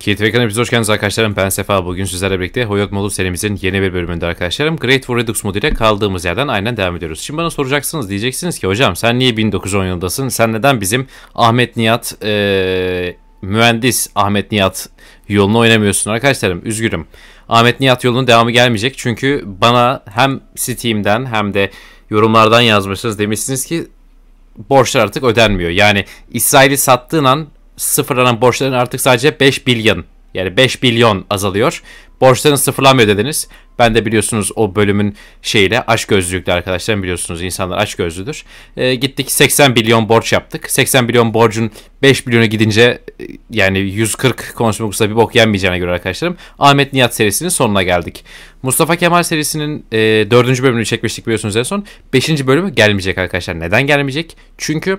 Kit Vegan hepiniz hoş geldiniz arkadaşlarım ben Sefa bugün sizlerle birlikte Hoyok Modu serimizin yeni bir bölümünde arkadaşlarım Great War Redux modu kaldığımız yerden aynen devam ediyoruz. Şimdi bana soracaksınız diyeceksiniz ki hocam sen niye 1910 yılındasın sen neden bizim Ahmet Nihat ee, mühendis Ahmet Nihat yolunu oynamıyorsun arkadaşlarım üzgünüm. Ahmet Nihat yolunun devamı gelmeyecek çünkü bana hem Steam'den hem de yorumlardan yazmışsınız demişsiniz ki borçlar artık ödenmiyor. Yani İsrail'i sattığın an sıfırlanan borçların artık sadece 5 milyon yani 5 milyon azalıyor. Borçların sıfırlanmıyor dediniz. Ben de biliyorsunuz o bölümün şeyiyle aç gözlülükle arkadaşlar biliyorsunuz insanlar aç gözlüdür. E, gittik 80 milyon borç yaptık. 80 milyon borcun 5 milyona gidince e, yani 140 konsumokusla bir bok yenmeyeceğine göre arkadaşlarım Ahmet Nihat serisinin sonuna geldik. Mustafa Kemal serisinin e, 4. bölümünü çekmiştik biliyorsunuz en son. 5. bölümü gelmeyecek arkadaşlar. Neden gelmeyecek? Çünkü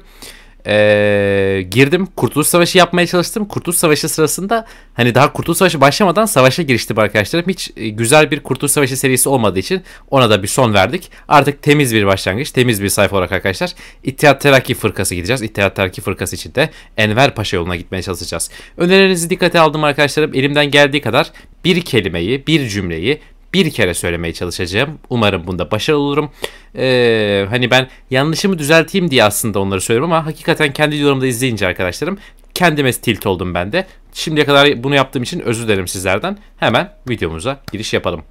e, girdim. Kurtuluş Savaşı yapmaya çalıştım. Kurtuluş Savaşı sırasında hani daha Kurtuluş Savaşı başlamadan savaşa giriştim arkadaşlarım. Hiç e, güzel bir Kurtuluş Savaşı serisi olmadığı için ona da bir son verdik. Artık temiz bir başlangıç, temiz bir sayfa olarak arkadaşlar İttihat Terakki Fırkası gideceğiz. İttihat Terakki Fırkası için de Enver Paşa yoluna gitmeye çalışacağız. Önerilerinizi dikkate aldım arkadaşlarım. Elimden geldiği kadar bir kelimeyi, bir cümleyi, bir kere söylemeye çalışacağım. Umarım bunda başarılı olurum. Ee, hani ben yanlışımı düzelteyim diye aslında onları söylüyorum ama hakikaten kendi videolarımda izleyince arkadaşlarım kendime tilt oldum ben de. Şimdiye kadar bunu yaptığım için özür dilerim sizlerden. Hemen videomuza giriş yapalım.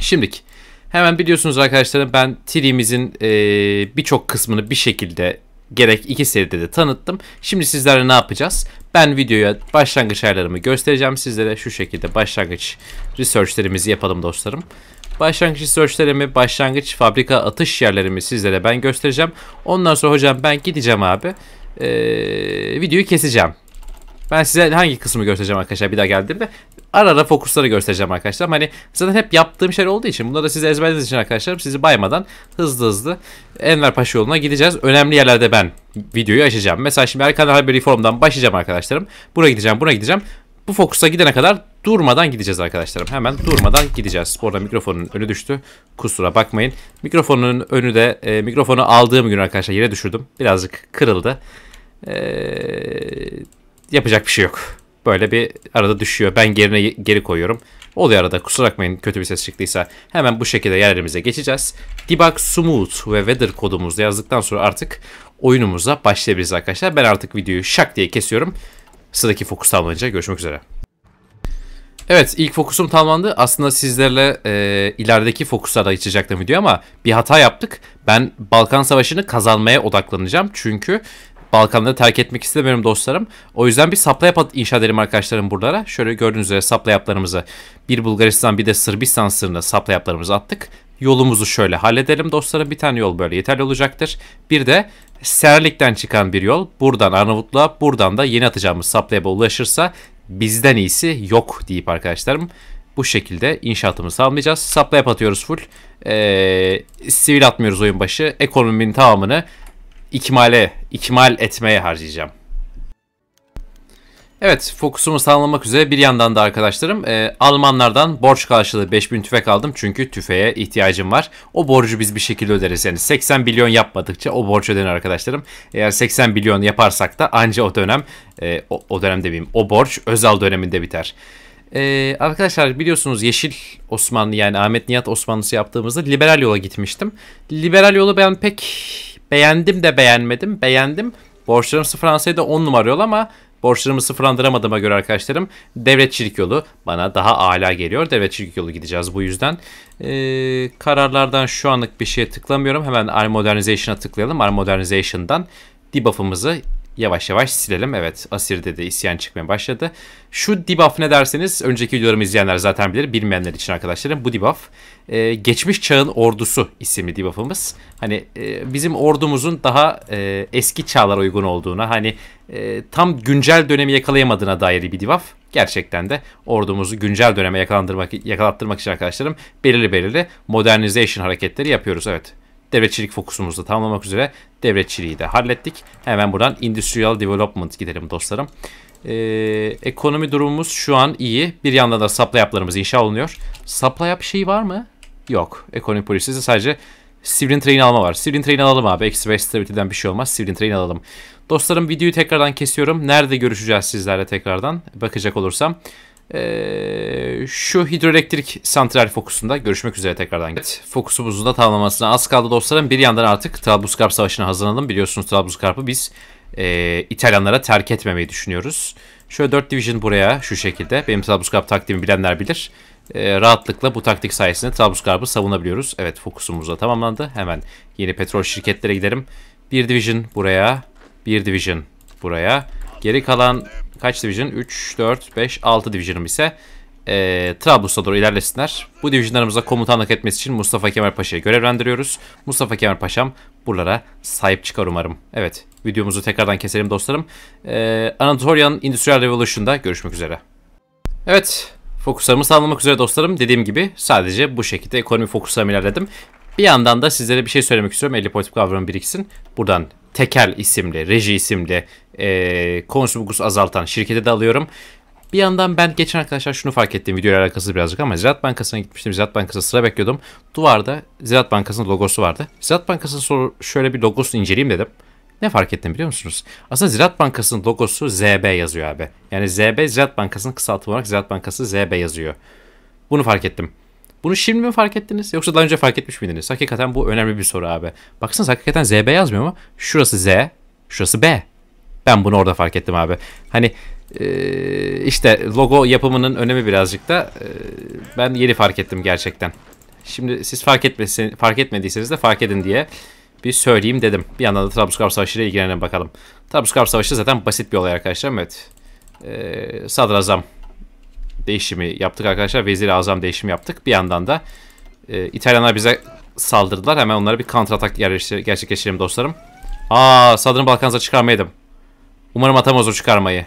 Şimdiki hemen biliyorsunuz arkadaşlarım ben tirimizin e, ee, birçok kısmını bir şekilde gerek iki seride de tanıttım. Şimdi sizlere ne yapacağız? Ben videoya başlangıç ayarlarımı göstereceğim sizlere. Şu şekilde başlangıç researchlerimizi yapalım dostlarım. Başlangıç researchlerimi, başlangıç fabrika atış yerlerimi sizlere ben göstereceğim. Ondan sonra hocam ben gideceğim abi. Ee, videoyu keseceğim. Ben size hangi kısmı göstereceğim arkadaşlar bir daha geldiğimde. Ara ara fokusları göstereceğim arkadaşlar. Hani zaten hep yaptığım şey olduğu için bunları da size ezberlediğiniz için arkadaşlar sizi baymadan hızlı hızlı Enver Paşa yoluna gideceğiz. Önemli yerlerde ben videoyu açacağım. Mesela şimdi her Erkan bir Reform'dan başlayacağım arkadaşlarım. Buraya gideceğim, buna gideceğim. Bu fokusa gidene kadar durmadan gideceğiz arkadaşlarım. Hemen durmadan gideceğiz. orada mikrofonun önü düştü. Kusura bakmayın. Mikrofonun önü de e, mikrofonu aldığım gün arkadaşlar yere düşürdüm. Birazcık kırıldı. Eee yapacak bir şey yok. Böyle bir arada düşüyor. Ben gerine geri koyuyorum. Oluyor arada kusura bakmayın kötü bir ses çıktıysa. Hemen bu şekilde yerlerimize geçeceğiz. Debug Smooth ve Weather kodumuzu yazdıktan sonra artık oyunumuza başlayabiliriz arkadaşlar. Ben artık videoyu şak diye kesiyorum. Sıradaki fokus tamamlanınca görüşmek üzere. Evet ilk fokusum tamamlandı. Aslında sizlerle e, ilerideki fokuslarda geçecektim video ama bir hata yaptık. Ben Balkan Savaşı'nı kazanmaya odaklanacağım. Çünkü Balkanları terk etmek istemiyorum dostlarım. O yüzden bir supply hub inşa edelim arkadaşlarım buralara. Şöyle gördüğünüz üzere supply hub'larımızı bir Bulgaristan bir de Sırbistan sınırına supply hub'larımızı attık. Yolumuzu şöyle halledelim dostlarım. Bir tane yol böyle yeterli olacaktır. Bir de Serlik'ten çıkan bir yol. Buradan Arnavutluğa, buradan da yeni atacağımız supply ulaşırsa bizden iyisi yok deyip arkadaşlarım bu şekilde inşaatımızı almayacağız. Supply atıyoruz full. Ee, sivil atmıyoruz oyun başı. Ekonominin tamamını ikmale, ikmal etmeye harcayacağım. Evet, fokusumu sağlamak üzere bir yandan da arkadaşlarım e, Almanlardan borç karşılığı 5000 tüfek aldım. Çünkü tüfeğe ihtiyacım var. O borcu biz bir şekilde öderiz. Yani 80 milyon yapmadıkça o borç ödenir arkadaşlarım. Eğer 80 milyon yaparsak da anca o dönem, e, o, o dönem demeyeyim, o borç özel döneminde biter. Ee, arkadaşlar biliyorsunuz Yeşil Osmanlı yani Ahmet Nihat Osmanlısı yaptığımızda liberal yola gitmiştim. Liberal yolu ben pek Beğendim de beğenmedim. Beğendim. Borçlarım sıfırlansaydı 10 numara yol ama borçlarımı sıfırlandıramadığıma göre arkadaşlarım devletçilik yolu bana daha ala geliyor. Devletçilik yolu gideceğiz bu yüzden. Ee, kararlardan şu anlık bir şeye tıklamıyorum. Hemen R Modernization'a tıklayalım. R Modernization'dan debuff'ımızı yavaş yavaş silelim. Evet Asir'de de isyan çıkmaya başladı. Şu debuff ne derseniz önceki videolarımı izleyenler zaten bilir. Bilmeyenler için arkadaşlarım bu debuff e, geçmiş çağın ordusu isimli debuffımız. Hani e, bizim ordumuzun daha e, eski çağlara uygun olduğuna hani e, tam güncel dönemi yakalayamadığına dair bir debuff. Gerçekten de ordumuzu güncel döneme yakalandırmak, yakalattırmak için arkadaşlarım belirli belirli modernization hareketleri yapıyoruz. Evet devletçilik fokusumuzu tamamlamak üzere devletçiliği de hallettik. Hemen buradan Industrial Development gidelim dostlarım. Ee, ekonomi durumumuz şu an iyi. Bir yandan da supply up'larımız inşa olunuyor. Supply up şeyi var mı? Yok. Ekonomi polisisi sadece Sivrin Train alma var. Sivrin Train alalım abi. Eksi 5 stability'den bir şey olmaz. Sivrin Train alalım. Dostlarım videoyu tekrardan kesiyorum. Nerede görüşeceğiz sizlerle tekrardan? Bakacak olursam. Ee, şu hidroelektrik santral fokusunda görüşmek üzere tekrardan. Evet, fokusu buzunda tamamlamasına az kaldı dostlarım. Bir yandan artık Trablusgarp Savaşı'na hazırlanalım. Biliyorsunuz Trablusgarp'ı biz e, İtalyanlara terk etmemeyi düşünüyoruz. Şöyle 4 Division buraya şu şekilde. Benim Trablusgarp taktiğimi bilenler bilir. E, rahatlıkla bu taktik sayesinde Trablusgarp'ı savunabiliyoruz. Evet fokusumuz da tamamlandı. Hemen yeni petrol şirketlere gidelim. 1 Division buraya. 1 Division buraya. Geri kalan kaç division? 3, 4, 5, 6 division'ım ise e, Trablus'a doğru ilerlesinler. Bu divisionlarımıza komutanlık etmesi için Mustafa Kemal Paşa'yı görevlendiriyoruz. Mustafa Kemal Paşa'm buralara sahip çıkar umarım. Evet videomuzu tekrardan keselim dostlarım. E, Anatolian Industrial Revolution'da görüşmek üzere. Evet fokuslarımı sağlamak üzere dostlarım. Dediğim gibi sadece bu şekilde ekonomi fokuslarımı ilerledim. Bir yandan da sizlere bir şey söylemek istiyorum. 50 politik kavramı biriksin. Buradan Tekel isimli, Reji isimli e, konsum hukuku azaltan şirkete de alıyorum. Bir yandan ben geçen arkadaşlar şunu fark ettim videoyla alakası birazcık ama Ziraat Bankası'na gitmiştim. Ziraat Bankası'na sıra bekliyordum. Duvarda Ziraat Bankası'nın logosu vardı. Ziraat Bankası'nın şöyle bir logosunu inceleyeyim dedim. Ne fark ettim biliyor musunuz? Aslında Ziraat Bankası'nın logosu ZB yazıyor abi. Yani ZB Ziraat Bankası'nın kısaltımı olarak Ziraat Bankası ZB yazıyor. Bunu fark ettim. Bunu şimdi mi fark ettiniz yoksa daha önce fark etmiş miydiniz? Hakikaten bu önemli bir soru abi. Baksanız hakikaten ZB yazmıyor ama şurası Z, şurası B. Ben bunu orada fark ettim abi. Hani e, işte logo yapımının önemi birazcık da e, ben yeni fark ettim gerçekten. Şimdi siz fark etmesin, fark etmediyseniz de fark edin diye bir söyleyeyim dedim. Bir yandan da Trablusgarp Savaşı ile ilgilenelim bakalım. Trablusgarp Savaşı zaten basit bir olay arkadaşlar. Evet. E, sadrazam değişimi yaptık arkadaşlar. Vezir Azam değişimi yaptık. Bir yandan da İtalyanlar bize saldırdılar. Hemen onlara bir kontratak gerçekleştirelim dostlarım. Aa, Sadrın Balkanza çıkarmaydım. Umarım atamaz o çıkarmayı.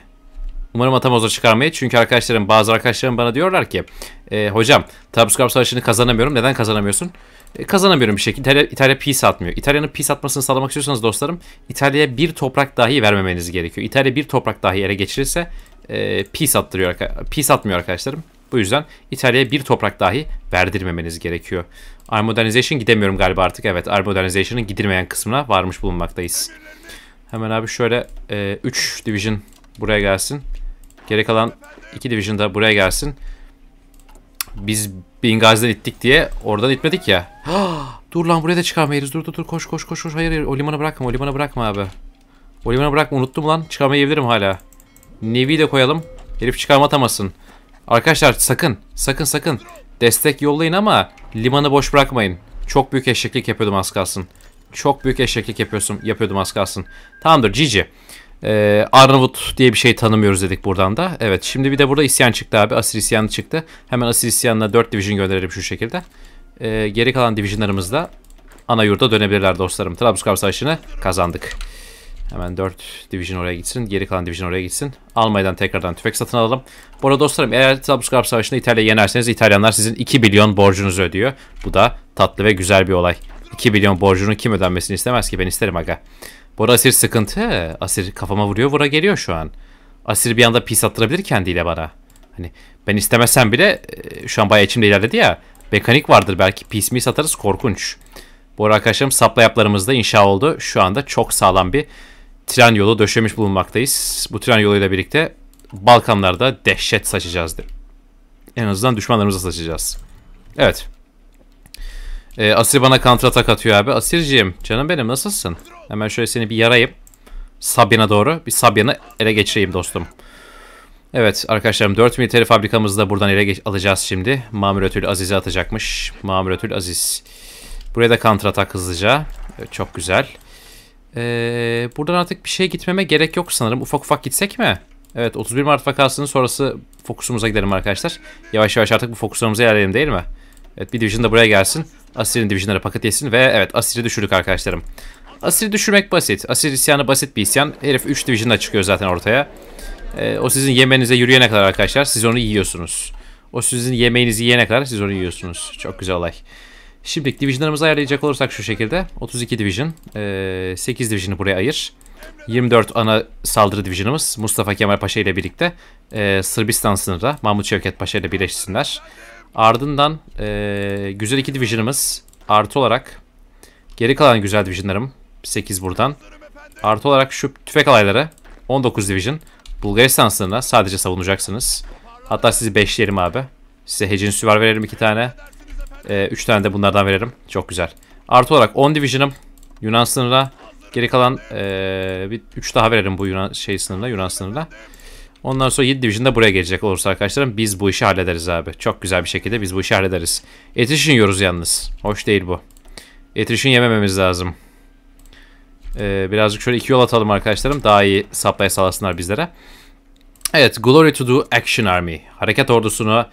Umarım atamaz o çıkarmayı. Çünkü arkadaşlarım bazı arkadaşlarım bana diyorlar ki e, hocam Trabzonspor Savaşı'nı kazanamıyorum. Neden kazanamıyorsun? E, kazanamıyorum bir şekilde. İtalya, İtalya pis atmıyor. İtalya'nın pis atmasını sağlamak istiyorsanız dostlarım İtalya'ya bir toprak dahi vermemeniz gerekiyor. İtalya bir toprak dahi ele geçirirse e, pis attırıyor. Pis atmıyor arkadaşlarım. Bu yüzden İtalya'ya bir toprak dahi verdirmemeniz gerekiyor. Armodernization gidemiyorum galiba artık. Evet Armodernization'ın gidilmeyen kısmına varmış bulunmaktayız. Hemen abi şöyle 3 e, division buraya gelsin. Geri kalan 2 division da buraya gelsin. Biz Bingazi'den ittik diye oradan itmedik ya. dur lan buraya da çıkarmayız. Dur dur dur koş koş koş. Hayır hayır o limana bırakma o limana bırakma abi. O limana bırakma unuttum lan. Çıkarmayabilirim hala. Nevi de koyalım. Herif çıkarma atamasın. Arkadaşlar sakın sakın sakın destek yollayın ama limanı boş bırakmayın. Çok büyük eşeklik yapıyordum az kalsın. Çok büyük eşeklik yapıyorsun, yapıyordum az kalsın. Tamamdır Cici. Ee, Arnavut diye bir şey tanımıyoruz dedik buradan da. Evet şimdi bir de burada isyan çıktı abi. Asir isyanı çıktı. Hemen Asir isyanına 4 division gönderelim şu şekilde. Ee, geri kalan divisionlarımız da ana yurda dönebilirler dostlarım. Trabzonspor savaşını kazandık. Hemen 4 division oraya gitsin. Geri kalan division oraya gitsin. Almanya'dan tekrardan tüfek satın alalım. Bu arada dostlarım eğer Trablusgarp Savaşı'nda İtalya yenerseniz İtalyanlar sizin 2 milyon borcunuzu ödüyor. Bu da tatlı ve güzel bir olay. 2 milyon borcunun kim ödenmesini istemez ki ben isterim aga. Bu arada Asir sıkıntı. Asir kafama vuruyor vura geliyor şu an. Asir bir anda pis attırabilir kendiyle bana. Hani ben istemesem bile e, şu an bayağı içimde ilerledi ya. Mekanik vardır belki pis mi satarız korkunç. Bu arada arkadaşlarım sapla yaplarımızda inşa oldu. Şu anda çok sağlam bir tren yolu döşemiş bulunmaktayız. Bu tren yoluyla birlikte Balkanlarda dehşet saçacağız. En azından düşmanlarımıza saçacağız. Evet. E, Asir bana kontratak atıyor abi. Asirciğim canım benim nasılsın? Hemen şöyle seni bir yarayıp Sabyan'a doğru bir Sabyan'ı ele geçireyim dostum. Evet arkadaşlarım 4 militeri fabrikamızı da buradan ele alacağız şimdi. Mamuretül Azizi atacakmış. Mamuretül Aziz. Buraya da kontratak hızlıca. Evet, çok güzel. Ee, buradan artık bir şey gitmeme gerek yok sanırım. Ufak ufak gitsek mi? Evet 31 Mart vakasının sonrası fokusumuza gidelim arkadaşlar. Yavaş yavaş artık bu fokuslarımıza ilerleyelim değil mi? Evet bir division da buraya gelsin. Asir'in divisionları paket etsin ve evet Asir'i düşürdük arkadaşlarım. Asir'i düşürmek basit. Asir isyanı basit bir isyan. Herif 3 division'da çıkıyor zaten ortaya. E, o sizin yemeğinize yürüyene kadar arkadaşlar siz onu yiyorsunuz. O sizin yemeğinizi yiyene kadar siz onu yiyorsunuz. Çok güzel olay. Şimdilik divisionlarımızı ayarlayacak olursak şu şekilde. 32 division. E, ee, 8 division'ı buraya ayır. 24 ana saldırı division'ımız Mustafa Kemal Paşa ile birlikte e, Sırbistan sınırda Mahmut Şevket Paşa ile birleşsinler. Ardından e, güzel iki division'ımız artı olarak geri kalan güzel division'larım 8 buradan. Artı olarak şu tüfek alayları 19 division. Bulgaristan sınırına sadece savunacaksınız. Hatta sizi 5 yerim abi. Size Hedge'in süvar veririm 2 tane. 3 e, üç tane de bunlardan veririm. Çok güzel. Artı olarak 10 division'ım Yunan sınırına. Geri kalan e, bir 3 daha veririm bu Yunan şey sınırına, Yunan sınırına. Ondan sonra 7 Division'da buraya gelecek olursa arkadaşlarım biz bu işi hallederiz abi. Çok güzel bir şekilde biz bu işi hallederiz. Attrition yiyoruz yalnız. Hoş değil bu. Attrition yemememiz lazım. Ee, birazcık şöyle iki yol atalım arkadaşlarım. Daha iyi supply sağlasınlar bizlere. Evet Glory to do Action Army. Hareket ordusunu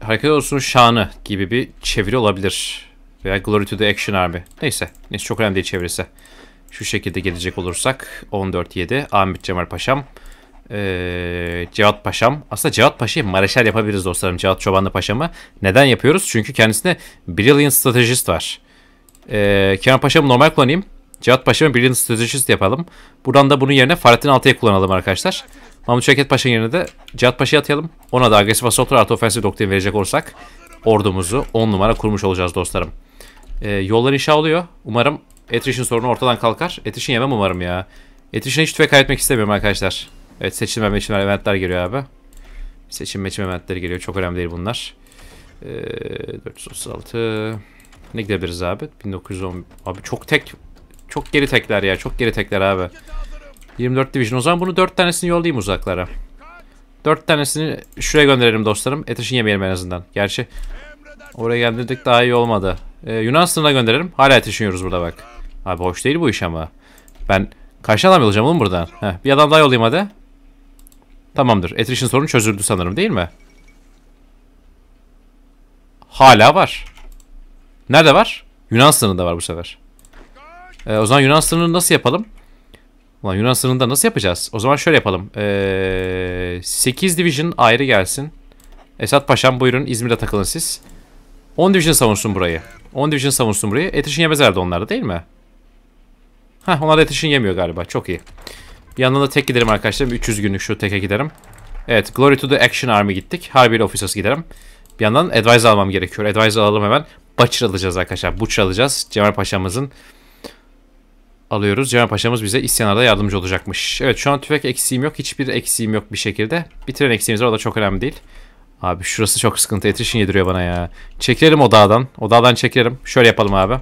Hareket ordusunun şanı gibi bir çeviri olabilir. Veya Glory to the Action Army. Neyse. Neyse çok önemli değil çevirisi. Şu şekilde gelecek olursak. 14-7. Ahmet Cemal Paşam. Ee, Cevat Paşam. Aslında Cevat Paşa'yı Mareşal yapabiliriz dostlarım. Cevat Çobanlı Paşam'ı. Neden yapıyoruz? Çünkü kendisinde Brilliant Stratejist var. Ee, Kenan Paşa'mı normal kullanayım. Cevat Paşa'mı Brilliant Stratejist yapalım. Buradan da bunun yerine Fahrettin Altay'ı kullanalım arkadaşlar. Mahmut Şevket Paşa'nın yerine de Cevat Paşayı atayalım. Ona da agresif assault artı ofensif doktrin verecek olursak ordumuzu 10 numara kurmuş olacağız dostlarım. Ee, yollar inşa oluyor. Umarım attrition sorunu ortadan kalkar. Attrition yemem umarım ya. Attrition'a hiç tüfek kaybetmek istemiyorum arkadaşlar. Evet seçim ve meçim eventler geliyor abi. Seçim meçim eventleri geliyor. Çok önemli değil bunlar. Ee, 436. Ne gidebiliriz abi? 1910. Abi çok tek. Çok geri tekler ya. Çok geri tekler abi. 24 division. O zaman bunu 4 tanesini yollayayım uzaklara. 4 tanesini şuraya gönderelim dostlarım. Eteşin yemeyelim en azından. Gerçi oraya gönderdik daha iyi olmadı. Ee, Yunan sınırına gönderelim. Hala ateşiniyoruz burada bak. Abi hoş değil bu iş ama. Ben kaç adam yollayacağım oğlum buradan? Heh, bir adam daha yollayayım hadi. Tamamdır. Attrition sorunu çözüldü sanırım değil mi? Hala var. Nerede var? Yunan sınırında var bu sefer. Ee, o zaman Yunan sınırını nasıl yapalım? Ulan Yunan sınırında nasıl yapacağız? O zaman şöyle yapalım. Ee, 8 Division ayrı gelsin. Esat Paşam buyurun İzmir'de takılın siz. 10 Division savunsun burayı. 10 Division savunsun burayı. Attrition yemez herhalde onlarda değil mi? Heh onlar Attrition yemiyor galiba. Çok iyi. Yanına da tek giderim arkadaşlar. 300 günlük şu teke giderim. Evet Glory to the Action Army gittik. Harbiye Officers giderim. Bir yandan advice almam gerekiyor. Advice alalım hemen. Butcher alacağız arkadaşlar. Butcher alacağız. Cemal Paşa'mızın alıyoruz. Cemal Paşa'mız bize isyanlarda yardımcı olacakmış. Evet şu an tüfek eksiğim yok. Hiçbir eksiğim yok bir şekilde. Bir tren eksiğimiz var. O da çok önemli değil. Abi şurası çok sıkıntı. Etişin yediriyor bana ya. Çekilelim o dağdan. O dağdan çekilelim. Şöyle yapalım abi.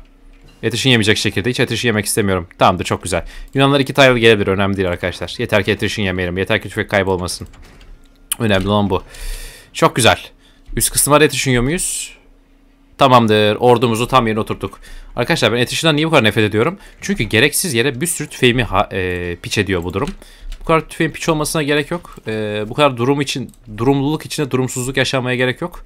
Etrişin yemeyecek şekilde. Hiç etrişin yemek istemiyorum. Tamamdır çok güzel. Yunanlar iki tayla gelebilir. Önemli değil arkadaşlar. Yeter ki etrişin yemeyelim. Yeter ki tüfek kaybolmasın. Önemli olan bu. Çok güzel. Üst kısımlara etrişin yiyor muyuz? Tamamdır. Ordumuzu tam yerine oturttuk. Arkadaşlar ben Etişin'den niye bu kadar nefret ediyorum? Çünkü gereksiz yere bir sürü tüfeğimi ha, e, piç ediyor bu durum. Bu kadar tüfeğin piç olmasına gerek yok. E, bu kadar durum için, durumluluk içinde durumsuzluk yaşamaya gerek yok.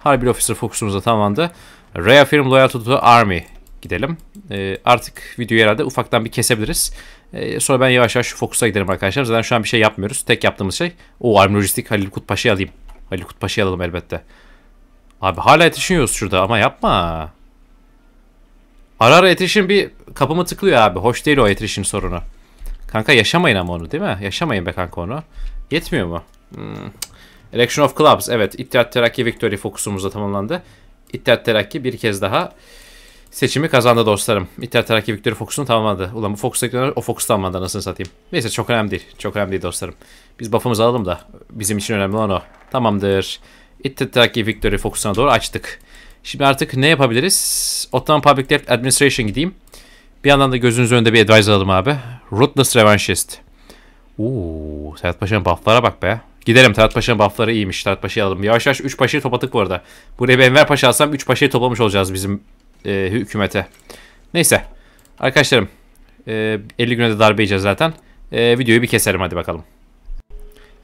Harbi Officer fokusumuz da tamamlandı. Reaffirm Loyalty to Army gidelim. E, artık videoyu herhalde ufaktan bir kesebiliriz. E, sonra ben yavaş yavaş fokusa giderim arkadaşlar. Zaten şu an bir şey yapmıyoruz. Tek yaptığımız şey o arm lojistik Halil Kutpaşa'yı alayım. Halil Kutpaşa'yı alalım elbette. Abi hala yetişiyoruz şurada ama yapma. Ara ara yetişin bir kapımı tıklıyor abi. Hoş değil o yetişin sorunu. Kanka yaşamayın ama onu değil mi? Yaşamayın be kanka onu. Yetmiyor mu? Hmm. Election of Clubs. Evet. İttihat Terakki Victory fokusumuzda tamamlandı. İttihat Terakki bir kez daha seçimi kazandı dostlarım. İtler Terakki Victory Focus'unu tamamladı. Ulan bu Focus'takiler o Focus tamamladı anasını satayım. Neyse çok önemli değil. Çok önemli değil dostlarım. Biz buff'ımızı alalım da bizim için önemli olan o. Tamamdır. İtler Terakki Victory fokusu'na doğru açtık. Şimdi artık ne yapabiliriz? Ottoman Public Debt Administration gideyim. Bir yandan da gözünüz önünde bir advice alalım abi. Ruthless Revanchist. Uuu Serhat Paşa'nın buff'lara bak be. Gidelim Talat Paşa'nın buff'ları iyiymiş. Talat Paşa'yı alalım. Yavaş yavaş 3 paşayı topladık bu arada. Buraya bir Enver Paşa alsam 3 paşayı toplamış olacağız bizim e, hükümete. Neyse arkadaşlarım e, 50 güne de darbe yiyeceğiz zaten. E, videoyu bir keserim hadi bakalım.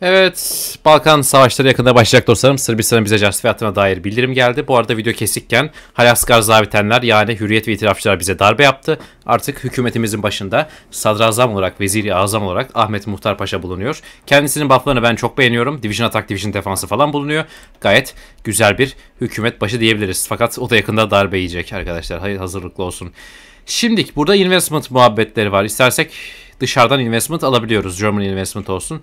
Evet, Balkan savaşları yakında başlayacak dostlarım. Sırbistan'ın bize casusiyatına dair bildirim geldi. Bu arada video kesikken Halaskar Zavitenler yani Hürriyet ve İtirafçılar bize darbe yaptı. Artık hükümetimizin başında sadrazam olarak, veziri azam olarak Ahmet Muhtar Paşa bulunuyor. Kendisinin bufflarını ben çok beğeniyorum. Division Atak, Division Defansı falan bulunuyor. Gayet güzel bir hükümet başı diyebiliriz. Fakat o da yakında darbe yiyecek arkadaşlar. Hayır hazırlıklı olsun. Şimdi burada investment muhabbetleri var. İstersek dışarıdan investment alabiliyoruz. German investment olsun.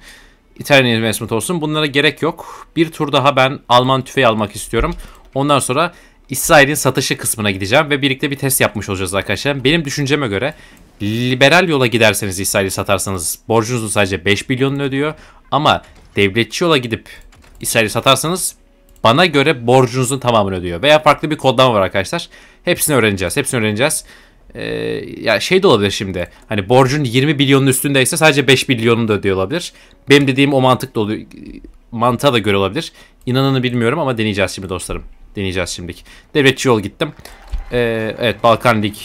Italian Investment olsun. Bunlara gerek yok. Bir tur daha ben Alman tüfeği almak istiyorum. Ondan sonra İsrail'in satışı kısmına gideceğim ve birlikte bir test yapmış olacağız arkadaşlar. Benim düşünceme göre liberal yola giderseniz İsrail'i satarsanız borcunuzu sadece 5 milyonunu ödüyor. Ama devletçi yola gidip İsrail'i satarsanız bana göre borcunuzun tamamını ödüyor. Veya farklı bir kodlama var arkadaşlar. Hepsini öğreneceğiz. Hepsini öğreneceğiz. Ee, ya şey de olabilir şimdi. Hani borcun 20 milyonun üstündeyse sadece 5 milyonunu da ödüyor olabilir. Benim dediğim o mantık da oluyor. Mantığa da göre olabilir. İnananı bilmiyorum ama deneyeceğiz şimdi dostlarım. Deneyeceğiz şimdilik. Devletçi yol gittim. Ee, evet Balkan Lig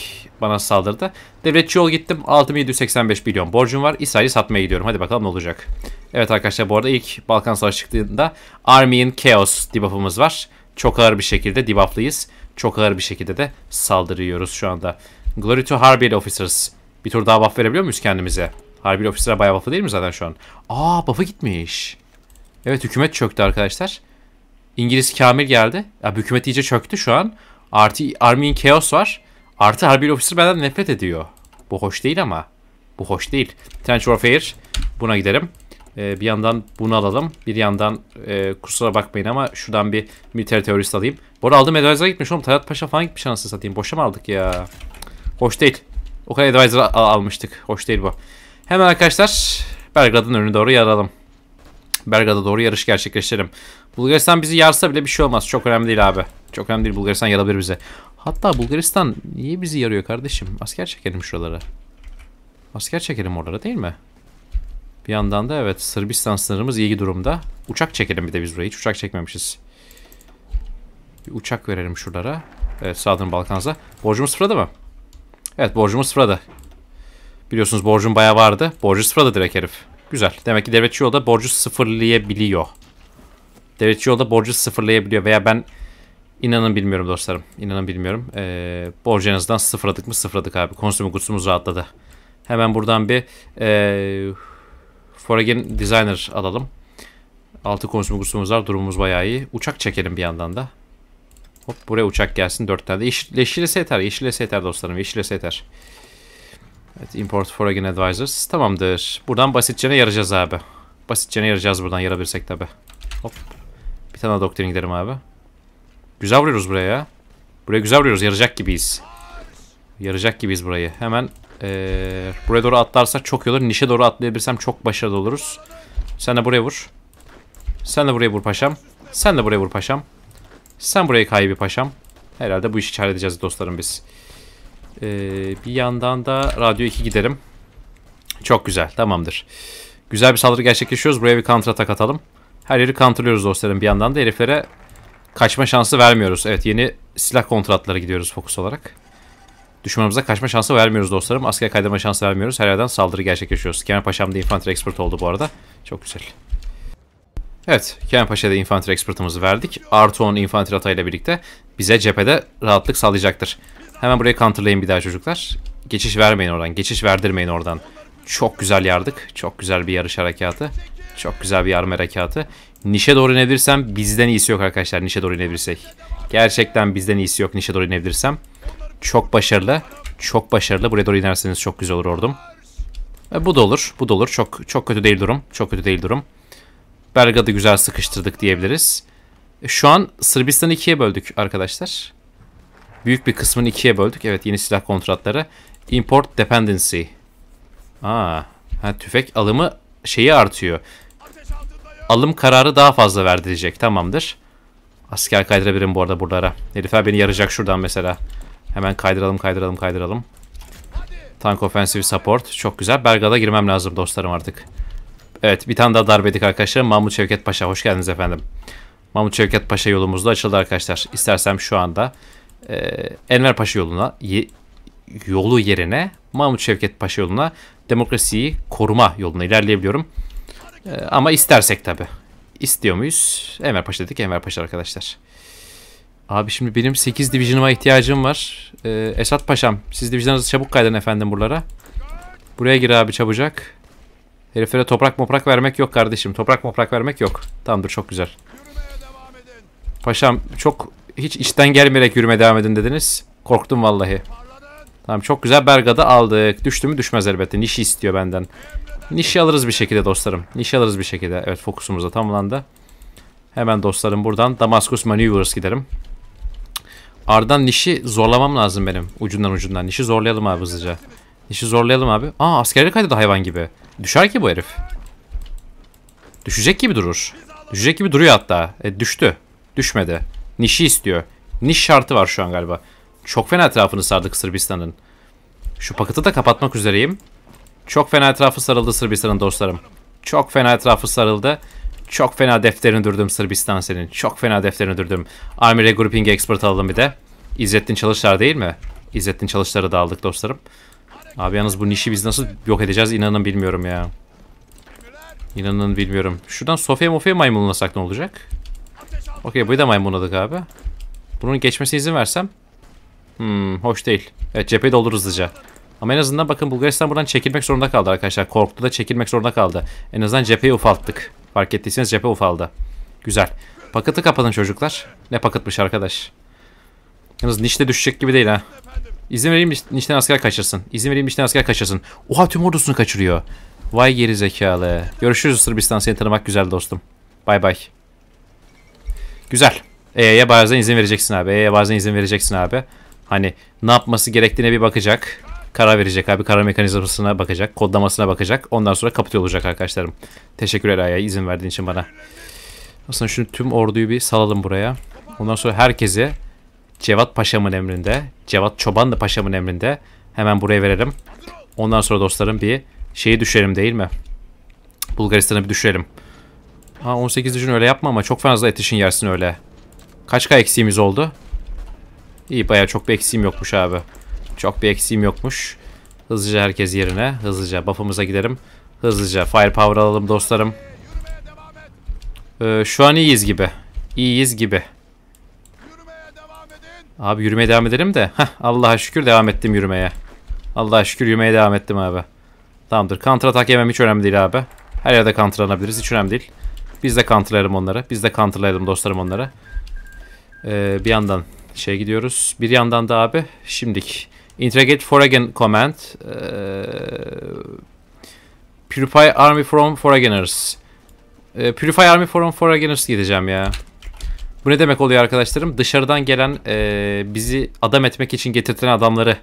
bana saldırdı. Devletçi yol gittim. 6785 milyon borcum var. İsrail'i satmaya gidiyorum. Hadi bakalım ne olacak. Evet arkadaşlar bu arada ilk Balkan Savaşı çıktığında Army'in Chaos debuff'ımız var. Çok ağır bir şekilde debuff'lıyız. Çok ağır bir şekilde de saldırıyoruz şu anda. Glory to Harbid Officers. Bir tur daha buff verebiliyor muyuz kendimize? Harbid Officer'a bayağı buff'ı değil mi zaten şu an? Aa buff'a gitmiş. Evet hükümet çöktü arkadaşlar. İngiliz Kamil geldi. Ya, hükümet iyice çöktü şu an. Artı Armin Chaos var. Artı Harbid Officer benden nefret ediyor. Bu hoş değil ama. Bu hoş değil. Trench Warfare. Buna gidelim. Ee, bir yandan bunu alalım. Bir yandan e, kusura bakmayın ama şuradan bir militer teorist alayım. Bu arada aldım gitmiş oğlum. Talat Paşa falan gitmiş anasını satayım. Boşa mı aldık ya? Hoş değil. Okay, advisor al almıştık. Hoş değil bu. Hemen arkadaşlar Belgrad'ın önünü doğru yaralım. Belgrad'a doğru yarış gerçekleştirelim. Bulgaristan bizi yarsa bile bir şey olmaz. Çok önemli değil abi. Çok önemli değil Bulgaristan yarabilir bize. Hatta Bulgaristan niye bizi yarıyor kardeşim? Asker çekelim şuralara. Asker çekelim oralara değil mi? Bir yandan da evet Sırbistan sınırımız iyi durumda. Uçak çekelim bir de biz buraya. Hiç uçak çekmemişiz. Bir uçak verelim şuralara. Evet Southern Balkans'a. Borcumuz sıfırladı mı? Evet borcumuz sıfırladı. Biliyorsunuz borcum bayağı vardı. Borcu sıfırladı direkt herif. Güzel. Demek ki devletçi yolda borcu sıfırlayabiliyor. Devletçi yolda borcu sıfırlayabiliyor veya ben inanın bilmiyorum dostlarım. İnanın bilmiyorum. Ee, borcu en azından sıfırladık mı sıfırladık abi. Konsüm kutsumuz rahatladı. Hemen buradan bir e, Foragen Designer alalım. Altı konsüm kutsumuz var. Durumumuz bayağı iyi. Uçak çekelim bir yandan da. Hop buraya uçak gelsin dört tane de. Yeşil, yeter. Yeşil yeter dostlarım. Yeşil yeter. Evet import foreign advisors. Tamamdır. Buradan basitçene yarayacağız abi. Basitçene yarayacağız buradan yarabilirsek tabi. Hop. Bir tane doktrin giderim abi. Güzel vuruyoruz buraya ya. Buraya güzel vuruyoruz. Yaracak gibiyiz. Yaracak gibiyiz burayı. Hemen ee, buraya doğru atlarsak çok iyi olur. Nişe doğru atlayabilirsem çok başarılı oluruz. Sen de buraya vur. Sen de buraya vur paşam. Sen de buraya vur paşam. Sen burayı kaybi paşam. Herhalde bu işi çare dostlarım biz. Ee, bir yandan da radyo 2 giderim. Çok güzel. Tamamdır. Güzel bir saldırı gerçekleşiyoruz. Buraya bir atak atalım. Her yeri kontrolüyoruz dostlarım. Bir yandan da heriflere kaçma şansı vermiyoruz. Evet yeni silah kontratları gidiyoruz fokus olarak. Düşmanımıza kaçma şansı vermiyoruz dostlarım. Asker kaydırma şansı vermiyoruz. Her yerden saldırı gerçekleşiyoruz. Kemal Paşam da infantry expert oldu bu arada. Çok güzel. Evet, Kempaşa'da infantry expertımızı verdik. Artı 10 infantry atayla birlikte bize cephede rahatlık sağlayacaktır. Hemen buraya counterlayın bir daha çocuklar. Geçiş vermeyin oradan, geçiş verdirmeyin oradan. Çok güzel yardık, çok güzel bir yarış harekatı. Çok güzel bir yarım harekatı. Nişe doğru inebilirsem bizden iyisi yok arkadaşlar nişe doğru inebilirsek. Gerçekten bizden iyisi yok nişe doğru inebilirsem. Çok başarılı, çok başarılı. Buraya doğru inerseniz çok güzel olur ordum. E, bu da olur, bu da olur. Çok çok kötü değil durum, çok kötü değil durum. Belgrad'ı güzel sıkıştırdık diyebiliriz. E, şu an Sırbistan'ı ikiye böldük arkadaşlar. Büyük bir kısmını ikiye böldük. Evet yeni silah kontratları. Import dependency. Aa, ha, tüfek alımı şeyi artıyor. Alım kararı daha fazla verdirecek. Tamamdır. Asker kaydırabilirim bu arada buralara. Herifler beni yarayacak şuradan mesela. Hemen kaydıralım kaydıralım kaydıralım. Tank offensive support. Çok güzel. Belgrad'a girmem lazım dostlarım artık. Evet bir tane daha darbedik arkadaşlar. Mahmut Şevket Paşa hoş geldiniz efendim. Mahmut Şevket Paşa yolumuzda açıldı arkadaşlar. İstersem şu anda e, Enver Paşa yoluna yolu yerine Mahmut Şevket Paşa yoluna demokrasiyi koruma yoluna ilerleyebiliyorum. E, ama istersek tabi. İstiyor muyuz? Enver Paşa dedik Enver Paşa arkadaşlar. Abi şimdi benim 8 division'ıma ihtiyacım var. E, Esat Paşam siz division'ınızı çabuk kaydın efendim buralara. Buraya gir abi çabucak. Heriflere toprak moprak vermek yok kardeşim. Toprak moprak vermek yok. Tamamdır çok güzel. Paşam çok hiç işten gelmeyerek yürüme devam edin dediniz. Korktum vallahi. Tamam çok güzel Bergada aldık. Düştü mü düşmez elbette. Nişi istiyor benden. Nişi alırız bir şekilde dostlarım. Nişi alırız bir şekilde. Evet fokusumuz da tamamlandı. Hemen dostlarım buradan Damaskus Maneuvers giderim. Ardan Nişi zorlamam lazım benim. Ucundan ucundan. Nişi zorlayalım abi hızlıca. Nişi zorlayalım abi. Aa askerlik kaydı da hayvan gibi. Düşer ki bu herif. Düşecek gibi durur. Düşecek gibi duruyor hatta. E, düştü. Düşmedi. Nişi istiyor. Niş şartı var şu an galiba. Çok fena etrafını sardı Sırbistan'ın. Şu paketi de kapatmak üzereyim. Çok fena etrafı sarıldı Sırbistan'ın dostlarım. Çok fena etrafı sarıldı. Çok fena defterini durdum Sırbistan senin. Çok fena defterini durdum. Army Regrouping Expert alalım bir de. İzzettin Çalışlar değil mi? İzzettin Çalışlar'ı da aldık dostlarım. Abi yalnız bu nişi biz nasıl yok edeceğiz inanın bilmiyorum ya. İnanın bilmiyorum. Şuradan Sofya Mofya maymunlasak ne olacak? Okey bu da maymunladık abi. Bunun geçmesine izin versem. Hmm hoş değil. Evet cepheyi doldur hızlıca. Ama en azından bakın Bulgaristan buradan çekilmek zorunda kaldı arkadaşlar. Korktu da çekilmek zorunda kaldı. En azından cepheyi ufalttık. Fark ettiyseniz cephe ufaldı. Güzel. paketi kapatın çocuklar. Ne paketmiş arkadaş. Yalnız nişte düşecek gibi değil ha. İzin vereyim işten asker kaçırsın. İzin vereyim işten asker kaçırsın. Oha tüm ordusunu kaçırıyor. Vay geri zekalı. Görüşürüz Sırbistan seni tanımak güzel dostum. Bay bay. Güzel. E'ye bazen izin vereceksin abi. E'ye bazen izin vereceksin abi. Hani ne yapması gerektiğine bir bakacak. Karar verecek abi. Karar mekanizmasına bakacak. Kodlamasına bakacak. Ondan sonra kapatıyor olacak arkadaşlarım. Teşekkürler Ela'ya izin verdiğin için bana. Aslında şunu tüm orduyu bir salalım buraya. Ondan sonra herkese Cevat Paşa'mın emrinde. Cevat Çoban da Paşa'mın emrinde. Hemen buraya verelim. Ondan sonra dostlarım bir şeyi düşürelim değil mi? Bulgaristan'ı bir düşürelim. Ha 18 düşün öyle yapma ama çok fazla etişin yersin öyle. Kaç kay eksiğimiz oldu? İyi baya çok bir eksiğim yokmuş abi. Çok bir eksiğim yokmuş. Hızlıca herkes yerine. Hızlıca buff'ımıza gidelim. Hızlıca firepower alalım dostlarım. Ee, şu an iyiyiz gibi. İyiyiz gibi. Abi yürümeye devam edelim de. Heh, Allah'a şükür devam ettim yürümeye. Allah'a şükür yürümeye devam ettim abi. Tamamdır. Counter atak yemem hiç önemli değil abi. Her yerde counterlanabiliriz. Hiç önemli değil. Biz de counterlayalım onları. Biz de counterlayalım dostlarım onlara. Ee, bir yandan şey gidiyoruz. Bir yandan da abi şimdik. Integrate Foragen Command. Ee, Purify Army from Forageners. Ee, Purify Army from Forageners gideceğim ya. Bu ne demek oluyor arkadaşlarım? Dışarıdan gelen e, bizi adam etmek için getirtilen adamları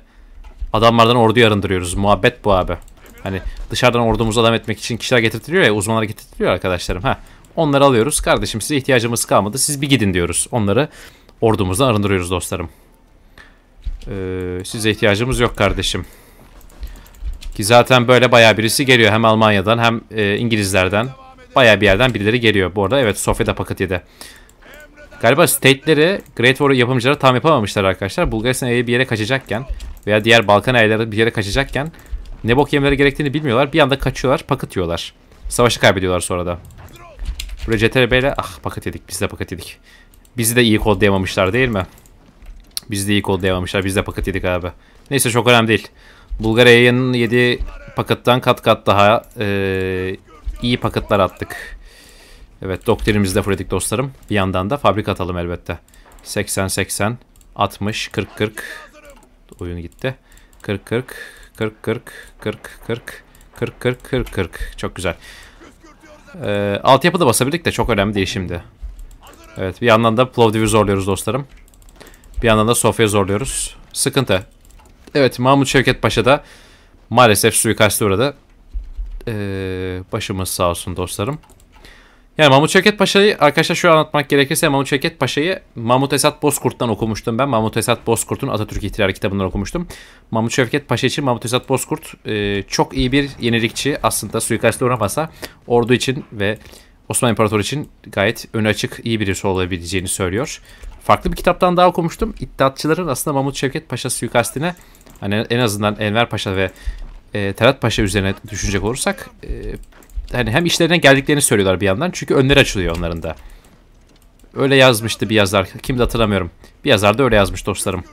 adamlardan ordu arındırıyoruz. Muhabbet bu abi. Hani dışarıdan ordumuzu adam etmek için kişiler getirtiliyor ya uzmanlar getirtiliyor arkadaşlarım. Ha, onları alıyoruz. Kardeşim size ihtiyacımız kalmadı. Siz bir gidin diyoruz. Onları ordumuzdan arındırıyoruz dostlarım. Ee, size ihtiyacımız yok kardeşim. Ki zaten böyle bayağı birisi geliyor. Hem Almanya'dan hem e, İngilizlerden. Bayağı bir yerden birileri geliyor. Bu arada evet Sofya'da paket yedi. Galiba state'leri Great War yapımcıları tam yapamamışlar arkadaşlar. Bulgaristan bir yere kaçacakken veya diğer Balkan ayları bir yere kaçacakken ne bok yemeleri gerektiğini bilmiyorlar. Bir anda kaçıyorlar, paket yiyorlar. Savaşı kaybediyorlar sonra da. Buraya CTRB ah paket yedik, biz de paket yedik. Bizi de iyi kodlayamamışlar değil mi? Bizi de iyi kodlayamamışlar, biz de paket yedik abi. Neyse çok önemli değil. Bulgarya'nın yedi pakıttan kat kat daha e, iyi paketler attık. Evet doktrinimizde pratik dostlarım. Bir yandan da fabrika atalım elbette. 80-80, 60-40-40. Oyun gitti. 40-40, 40-40, 40-40, 40 Çok güzel. Ee, altyapı da basabildik de çok önemli değil şimdi. Evet bir yandan da Plovdiv'i zorluyoruz dostlarım. Bir yandan da Sofya'yı zorluyoruz. Sıkıntı. Evet Mahmut Şevket Paşa da maalesef suikaste uğradı. Ee, başımız sağ olsun dostlarım. Yani Mahmut Şevket Paşa'yı arkadaşlar şöyle anlatmak gerekirse Mahmut Şevket Paşa'yı Mahmut Esat Bozkurt'tan okumuştum ben. Mahmut Esat Bozkurt'un Atatürk İhtilali kitabından okumuştum. Mahmut Şevket Paşa için Mahmut Esat Bozkurt e, çok iyi bir yenilikçi. Aslında suikaste uğramasa ordu için ve Osmanlı İmparatoru için gayet önü açık iyi birisi olabileceğini söylüyor. Farklı bir kitaptan daha okumuştum. İttihatçıların aslında Mahmut Şevket Paşa suikastine hani en azından Enver Paşa ve e, Terat Paşa üzerine düşünecek olursak e, hani hem işlerine geldiklerini söylüyorlar bir yandan. Çünkü önleri açılıyor onların da. Öyle yazmıştı bir yazar. Kimdi hatırlamıyorum. Bir yazar da öyle yazmış dostlarım.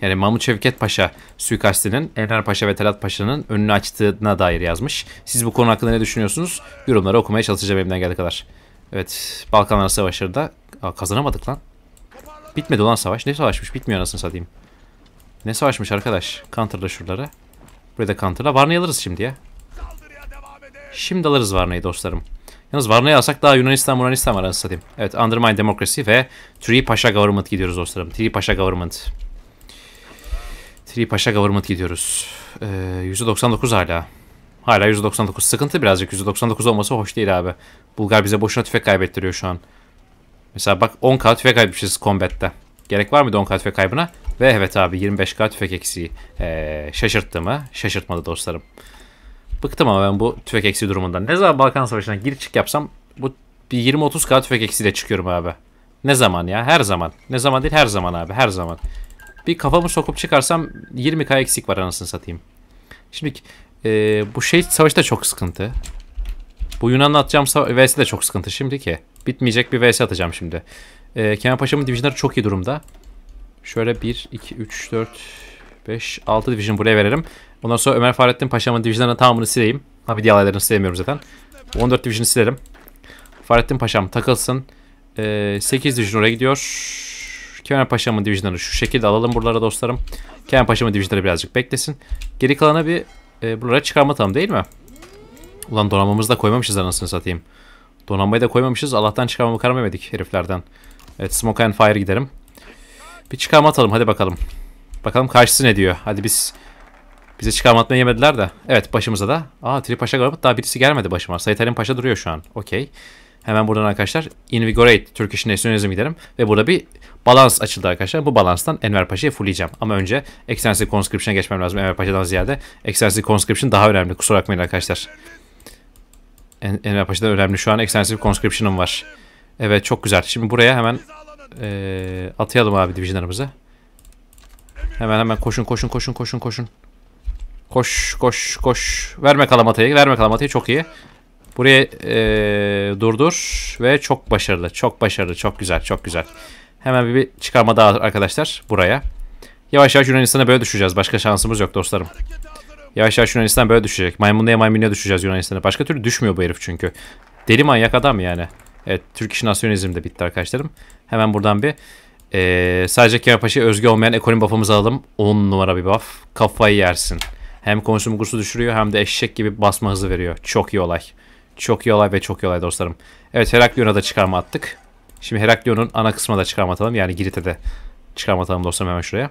Yani Mahmut Şevket Paşa suikastinin Enver Paşa ve Talat Paşa'nın önünü açtığına dair yazmış. Siz bu konu hakkında ne düşünüyorsunuz? Yorumları okumaya çalışacağım elimden geldiği kadar. Evet Balkanlar Savaşları da kazanamadık lan. Bitmedi olan savaş. Ne savaşmış bitmiyor anasını satayım. Ne savaşmış arkadaş? Counter'la şuraları. Buraya da counter'la. Varnayalırız şimdi ya. Şimdi alırız Varna'yı dostlarım. Yalnız Varna'yı alsak daha Yunanistan, Yunanistan var satayım. Evet, Undermine Democracy ve Tree Paşa Government gidiyoruz dostlarım. Tree Paşa Government. Tree Paşa Government gidiyoruz. Ee, %99 hala. Hala %99. Sıkıntı birazcık. %99 olması hoş değil abi. Bulgar bize boşuna tüfek kaybettiriyor şu an. Mesela bak 10k tüfek kaybetmişiz combat'te. Gerek var mıydı 10k tüfek kaybına? Ve evet abi 25k tüfek eksiği. Ee, şaşırttı mı? Şaşırtmadı dostlarım. Bıktım ama ben bu tüfek eksi durumundan. Ne zaman Balkan Savaşı'na gir çık yapsam bu bir 20-30k tüfek eksiyle çıkıyorum abi. Ne zaman ya? Her zaman. Ne zaman değil her zaman abi. Her zaman. Bir kafamı sokup çıkarsam 20k eksik var anasını satayım. Şimdi e, bu şey savaşta çok sıkıntı. Bu Yunan'la atacağım vs de çok sıkıntı şimdi ki. Bitmeyecek bir vs atacağım şimdi. E, Kemal Paşa'mın divisionları çok iyi durumda. Şöyle 1, 2, 3, 4, 5, 6 division buraya verelim. Ondan sonra Ömer Fahrettin Paşa'mın divisionlarının tamamını sileyim. Abi bir diğerlerini zaten. 14 division'ı silerim. Fahrettin Paşa'm takılsın. Ee, 8 division oraya gidiyor. Kemal Paşa'mın divisionlarını şu şekilde alalım buralara dostlarım. Kemal Paşa'mın divisionları birazcık beklesin. Geri kalanı bir e, buralara çıkarmatalım değil mi? Ulan donanmamızı da koymamışız anasını satayım. Donanmayı da koymamışız. Allah'tan çıkarmamı karamayamedik heriflerden. Evet Smoke and Fire giderim. Bir çıkarmatalım. hadi bakalım. Bakalım karşısı ne diyor. Hadi biz Bizi çıkarmatmayı yemediler de. Evet başımıza da. Aa Tri Paşa Garabut daha birisi gelmedi başıma. Sayit Halim Paşa duruyor şu an. Okey. Hemen buradan arkadaşlar Invigorate Turkish Nationalism gidelim. Ve burada bir balans açıldı arkadaşlar. Bu balanstan Enver Paşa'yı fulleyeceğim. Ama önce Excellency Conscription'a geçmem lazım Enver Paşa'dan ziyade. Excellency Conscription daha önemli. Kusura bakmayın arkadaşlar. En Enver Paşa'dan önemli. Şu an Excellency Conscription'ım var. Evet çok güzel. Şimdi buraya hemen e, atayalım abi divisionlarımızı. Hemen hemen koşun koşun koşun koşun koşun. Koş koş koş. Verme kalamatayı. Verme kalamatayı. Çok iyi. Buraya ee, durdur. Ve çok başarılı. Çok başarılı. Çok güzel. Çok güzel. Hemen bir, bir çıkarma daha arkadaşlar. Buraya. Yavaş yavaş Yunanistan'a böyle düşeceğiz. Başka şansımız yok dostlarım. Yavaş yavaş Yunanistan böyle düşecek. Maymunluya maymunluya düşeceğiz Yunanistan'a. Başka türlü düşmüyor bu herif çünkü. Deli manyak adam yani. Evet Türk İş Nasyonizm de bitti arkadaşlarım. Hemen buradan bir ee, sadece Kemal Paşa'ya özgü olmayan ekonomi buff'ımızı alalım. 10 numara bir buff. Kafayı yersin. Hem konsüm kursu düşürüyor hem de eşek gibi basma hızı veriyor. Çok iyi olay. Çok iyi olay ve çok iyi olay dostlarım. Evet Heraklion'a da çıkarma attık. Şimdi Heraklion'un ana kısmına da çıkarma atalım. Yani Girit'e de çıkarma atalım dostlarım hemen şuraya.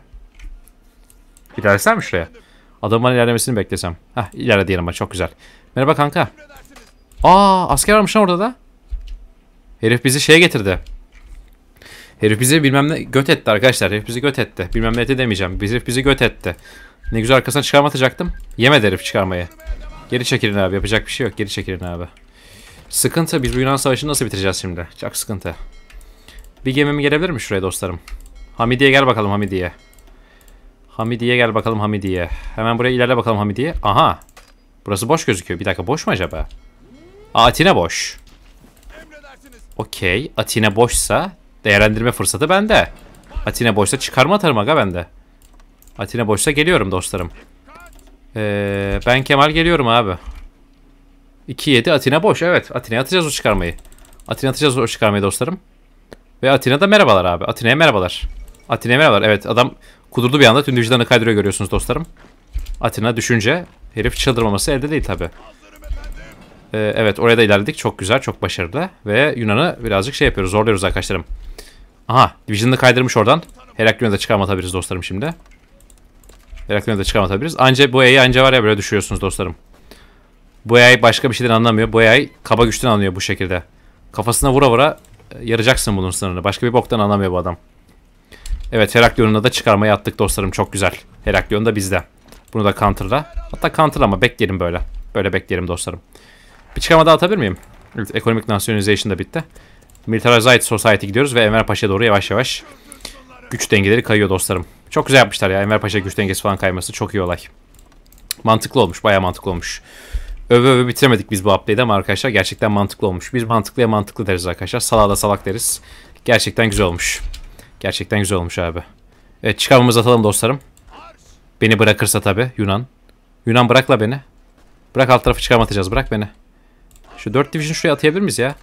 İlerlesem mi şuraya? Adamın ilerlemesini beklesem. Hah ilerle diyelim bak çok güzel. Merhaba kanka. Aa asker varmış orada da. Herif bizi şeye getirdi. Herif bizi bilmem ne göt etti arkadaşlar. Herif bizi göt etti. Bilmem ne etti demeyeceğim. Herif bizi göt etti. Ne güzel arkasına çıkarma atacaktım. Yemedi herif çıkarmayı. Geri çekilin abi. Yapacak bir şey yok. Geri çekilin abi. Sıkıntı. Biz bu Yunan Savaşı'nı nasıl bitireceğiz şimdi? Çok sıkıntı. Bir gemimi gelebilir mi şuraya dostlarım? Hamidiye gel bakalım Hamidiye. Hamidiye gel bakalım Hamidiye. Hemen buraya ilerle bakalım Hamidiye. Aha. Burası boş gözüküyor. Bir dakika boş mu acaba? Aa, Atina boş. Okey. Atina boşsa Değerlendirme fırsatı bende. Atina boşta çıkarma atarım aga bende. Atina boşta geliyorum dostlarım. Ee, ben Kemal geliyorum abi. 2-7 Atina boş. Evet Atina atacağız o çıkarmayı. Atina atacağız o çıkarmayı dostlarım. Ve Atina da merhabalar abi. Atina'ya merhabalar. Atina'ya merhabalar. Evet adam kudurdu bir anda tüm vicdanı kaydırıyor görüyorsunuz dostlarım. Atina düşünce herif çıldırmaması elde değil tabi. Ee, evet oraya da ilerledik. Çok güzel çok başarılı. Ve Yunan'ı birazcık şey yapıyoruz zorluyoruz arkadaşlarım. Aha Division'ı kaydırmış oradan. Heraklion'a da çıkarmatabiliriz dostlarım şimdi. Heraklion'a da çıkarmatabiliriz. Anca bu E'yi anca var ya böyle düşüyorsunuz dostlarım. Bu AI başka bir şeyden anlamıyor. Bu AI kaba güçten anlıyor bu şekilde. Kafasına vura vura e, yaracaksın bunun sınırını. Başka bir boktan anlamıyor bu adam. Evet Heraklion'u da çıkarmaya attık dostlarım. Çok güzel. Heraklion da bizde. Bunu da counter'la. Hatta ama bekleyelim böyle. Böyle bekleyelim dostlarım. Bir çıkarma daha atabilir miyim? Evet, Economic Nationalization da bitti. Militarized Society gidiyoruz ve Enver Paşa'ya doğru yavaş yavaş güç dengeleri kayıyor dostlarım. Çok güzel yapmışlar ya. Enver Paşa güç dengesi falan kayması çok iyi olay. Mantıklı olmuş. Baya mantıklı olmuş. Öve öve bitiremedik biz bu update'i ama arkadaşlar gerçekten mantıklı olmuş. Biz mantıklıya mantıklı deriz arkadaşlar. Salağa da salak deriz. Gerçekten güzel olmuş. Gerçekten güzel olmuş abi. Evet çıkarmamızı atalım dostlarım. Beni bırakırsa tabi Yunan. Yunan bırakla beni. Bırak alt tarafı çıkarma Bırak beni. Şu 4 division şuraya atayabilir miyiz ya?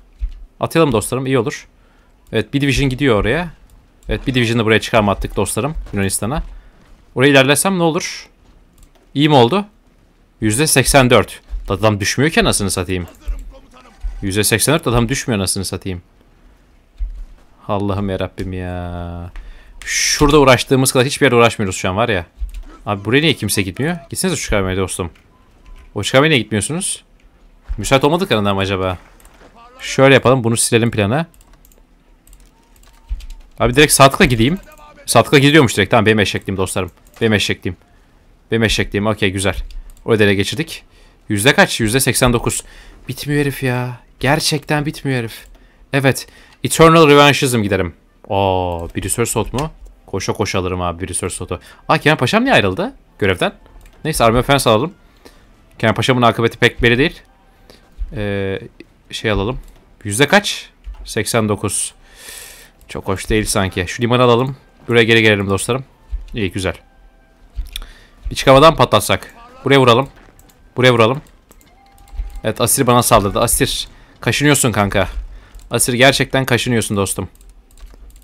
Atayalım dostlarım iyi olur. Evet bir division gidiyor oraya. Evet bir division'ı buraya çıkarma attık dostlarım Yunanistan'a. Oraya ilerlesem ne olur? İyi mi oldu? %84. Adam düşmüyor ki anasını satayım. %84 adam düşmüyor anasını satayım. Allah'ım yarabbim ya. Şurada uğraştığımız kadar hiçbir yerde uğraşmıyoruz şu an var ya. Abi buraya niye kimse gitmiyor? Gitsenize şu çıkarmaya dostum. O çıkarmaya niye gitmiyorsunuz? Müsait olmadıklarından mı acaba? Şöyle yapalım. Bunu silelim plana. Abi direkt saatlıkla gideyim. Saatlıkla gidiyormuş direkt. Tamam benim eşekliğim dostlarım. Benim eşekliğim. Benim eşekliğim. Okey güzel. O ele geçirdik. Yüzde kaç? Yüzde 89. Bitmiyor herif ya. Gerçekten bitmiyor herif. Evet. Eternal Revengeism giderim. Oo, bir resource slot mu? Koşa koşa alırım abi bir resource slotu. Aa Kenan Paşam niye ayrıldı görevden? Neyse Army Offense alalım. Kenan Paşam'ın akıbeti pek belli değil. Ee, şey alalım. Yüzde kaç? 89. Çok hoş değil sanki. Şu limanı alalım. Buraya geri gelelim dostlarım. İyi güzel. Bir havadan patlatsak. Buraya vuralım. Buraya vuralım. Evet Asir bana saldırdı. Asir kaşınıyorsun kanka. Asir gerçekten kaşınıyorsun dostum.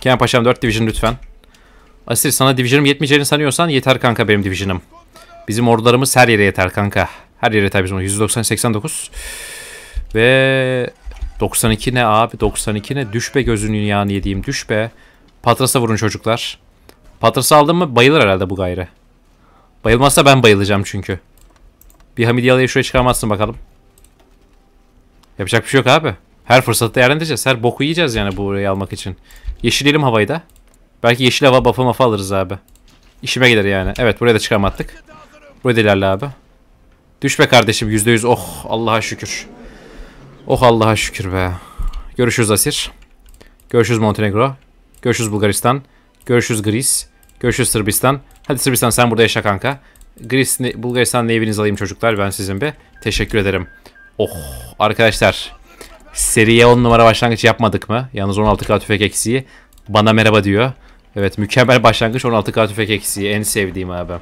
Kenan Paşam 4 division lütfen. Asir sana division'ım yetmeyeceğini sanıyorsan yeter kanka benim division'ım. Bizim ordularımız her yere yeter kanka. Her yere yeter bizim. 190 89. Ve 92 ne abi 92 ne? düşbe be gözünün yağını yediğim düşbe Patras'a vurun çocuklar. Patras'a aldım mı bayılır herhalde bu gayrı. Bayılmazsa ben bayılacağım çünkü. Bir Hamidyalı'yı şuraya çıkarmazsın bakalım. Yapacak bir şey yok abi. Her fırsatı değerlendireceğiz. Her boku yiyeceğiz yani burayı almak için. Yeşilelim havayı da. Belki yeşil hava buff'ı mafı alırız abi. İşime gelir yani. Evet buraya da çıkarmattık. Buraya da ilerle abi. Düşme kardeşim %100. Oh Allah'a şükür. Oh Allah'a şükür be. Görüşürüz Asir. Görüşürüz Montenegro. Görüşürüz Bulgaristan. Görüşürüz Gris. Görüşürüz Sırbistan. Hadi Sırbistan sen burada yaşa kanka. Gris, Bulgaristan'da evinizi alayım çocuklar. Ben sizin be. Teşekkür ederim. Oh arkadaşlar. Seriye 10 numara başlangıç yapmadık mı? Yalnız 16K tüfek eksiği. Bana merhaba diyor. Evet mükemmel başlangıç 16K tüfek eksiği. En sevdiğim abi.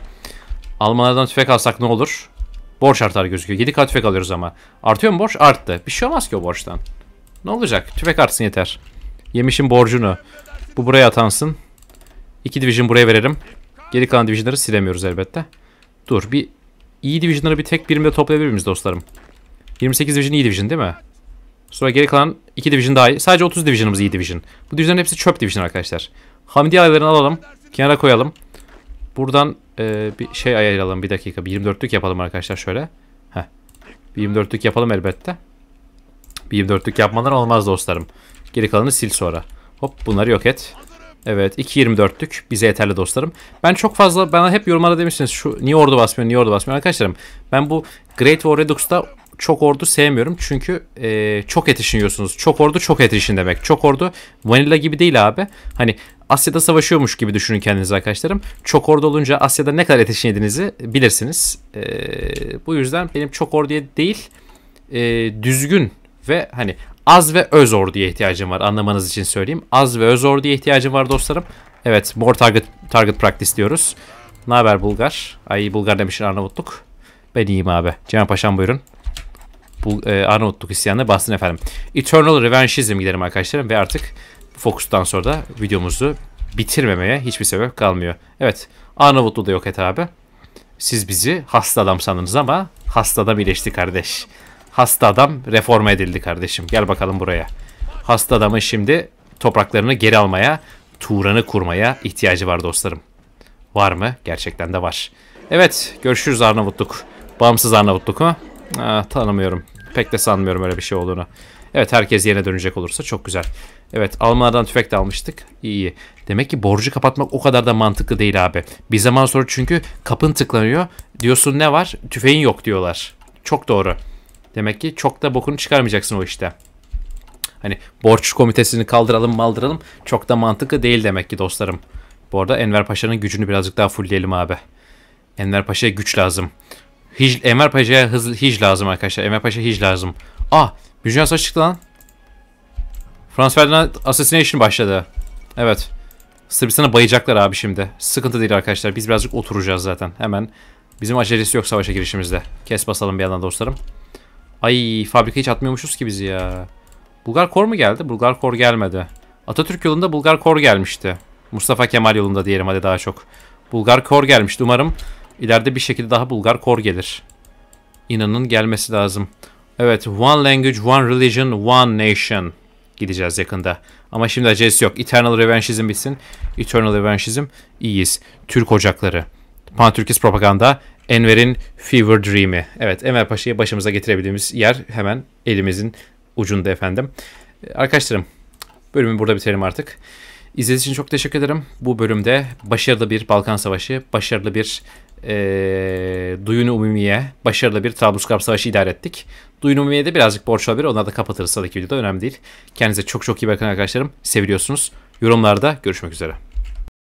Almanlardan tüfek alsak ne olur? Borç artar gözüküyor. 7 kat tüfek alıyoruz ama. Artıyor mu borç? Arttı. Bir şey olmaz ki o borçtan. Ne olacak? Tüfek artsın yeter. Yemişin borcunu. Bu buraya atansın. 2 division buraya veririm. Geri kalan divisionları silemiyoruz elbette. Dur bir iyi divisionları bir tek birimde toplayabilir miyiz dostlarım? 28 division iyi division değil mi? Sonra geri kalan 2 division daha iyi. Sadece 30 divisionımız iyi division. Bu divisionların hepsi çöp division arkadaşlar. Hamidi aylarını alalım. Kenara koyalım. Buradan e, bir şey ayıralım bir dakika. Bir 24'lük yapalım arkadaşlar şöyle. Heh. Bir 24'lük yapalım elbette. Bir 24'lük yapmadan olmaz dostlarım. Geri kalanı sil sonra. Hop bunları yok et. Evet 2.24'lük bize yeterli dostlarım. Ben çok fazla bana hep yorumlarda demişsiniz şu niye ordu basmıyor niye ordu basmıyor arkadaşlarım. Ben bu Great War Redux'ta çok ordu sevmiyorum çünkü e, çok yetişiniyorsunuz. Çok ordu çok yetişin demek. Çok ordu vanilla gibi değil abi. Hani Asya'da savaşıyormuş gibi düşünün kendinizi arkadaşlarım. Çok ordu olunca Asya'da ne kadar ateşin yediğinizi bilirsiniz. E, bu yüzden benim çok orduya değil e, düzgün ve hani az ve öz orduya ihtiyacım var anlamanız için söyleyeyim. Az ve öz orduya ihtiyacım var dostlarım. Evet more target, target practice diyoruz. Ne haber Bulgar? Ay Bulgar demişsin Arnavutluk. Ben iyiyim abi. Cemal Paşam buyurun. Bu, e, Arnavutluk isyanı bastın efendim. Eternal Revengeism giderim arkadaşlarım ve artık fokustan sonra da videomuzu bitirmemeye hiçbir sebep kalmıyor. Evet Arnavutlu da yok et abi. Siz bizi hasta adam sandınız ama hasta adam iyileşti kardeş. Hasta adam reform edildi kardeşim. Gel bakalım buraya. Hasta adamın şimdi topraklarını geri almaya, Turan'ı kurmaya ihtiyacı var dostlarım. Var mı? Gerçekten de var. Evet, görüşürüz Arnavutluk. Bağımsız Arnavutluk mu? Aa, ah, tanımıyorum. Pek de sanmıyorum öyle bir şey olduğunu. Evet, herkes yerine dönecek olursa çok güzel. Evet Almanlardan tüfek de almıştık. İyi Demek ki borcu kapatmak o kadar da mantıklı değil abi. Bir zaman sonra çünkü kapın tıklanıyor. Diyorsun ne var? Tüfeğin yok diyorlar. Çok doğru. Demek ki çok da bokunu çıkarmayacaksın o işte. Hani borç komitesini kaldıralım maldıralım çok da mantıklı değil demek ki dostlarım. Bu arada Enver Paşa'nın gücünü birazcık daha fullleyelim abi. Enver Paşa'ya güç lazım. Hiç Enver Paşa'ya hız, hic lazım arkadaşlar. Enver Paşa hiç lazım. Ah! Dünya nasıl çıktı lan. Franz Ferdinand Assassination başladı. Evet. Sırbistan'a bayacaklar abi şimdi. Sıkıntı değil arkadaşlar. Biz birazcık oturacağız zaten. Hemen. Bizim acelesi yok savaşa girişimizde. Kes basalım bir yandan dostlarım. Ay fabrika hiç atmıyormuşuz ki bizi ya. Bulgar Kor mu geldi? Bulgar Kor gelmedi. Atatürk yolunda Bulgar Kor gelmişti. Mustafa Kemal yolunda diyelim hadi daha çok. Bulgar Kor gelmişti. Umarım ileride bir şekilde daha Bulgar Kor gelir. İnanın gelmesi lazım. Evet. One language, one religion, one nation gideceğiz yakında. Ama şimdi acelesi yok. Eternal Revenge'izm bitsin. Eternal Revenge'izm iyiyiz. Türk Ocakları. Pantürkist Propaganda. Enver'in Fever Dream'i. Evet Enver Paşa'yı başımıza getirebildiğimiz yer hemen elimizin ucunda efendim. Ee, arkadaşlarım bölümü burada bitirelim artık. İzlediğiniz için çok teşekkür ederim. Bu bölümde başarılı bir Balkan Savaşı, başarılı bir e, ee, Duyun Umumiye başarılı bir Trablusgarp Savaşı idare ettik. Duyun Umumiye'de birazcık borç olabilir. Onları da kapatırız sıradaki videoda. Önemli değil. Kendinize çok çok iyi bakın arkadaşlarım. seviyorsunuz Yorumlarda görüşmek üzere.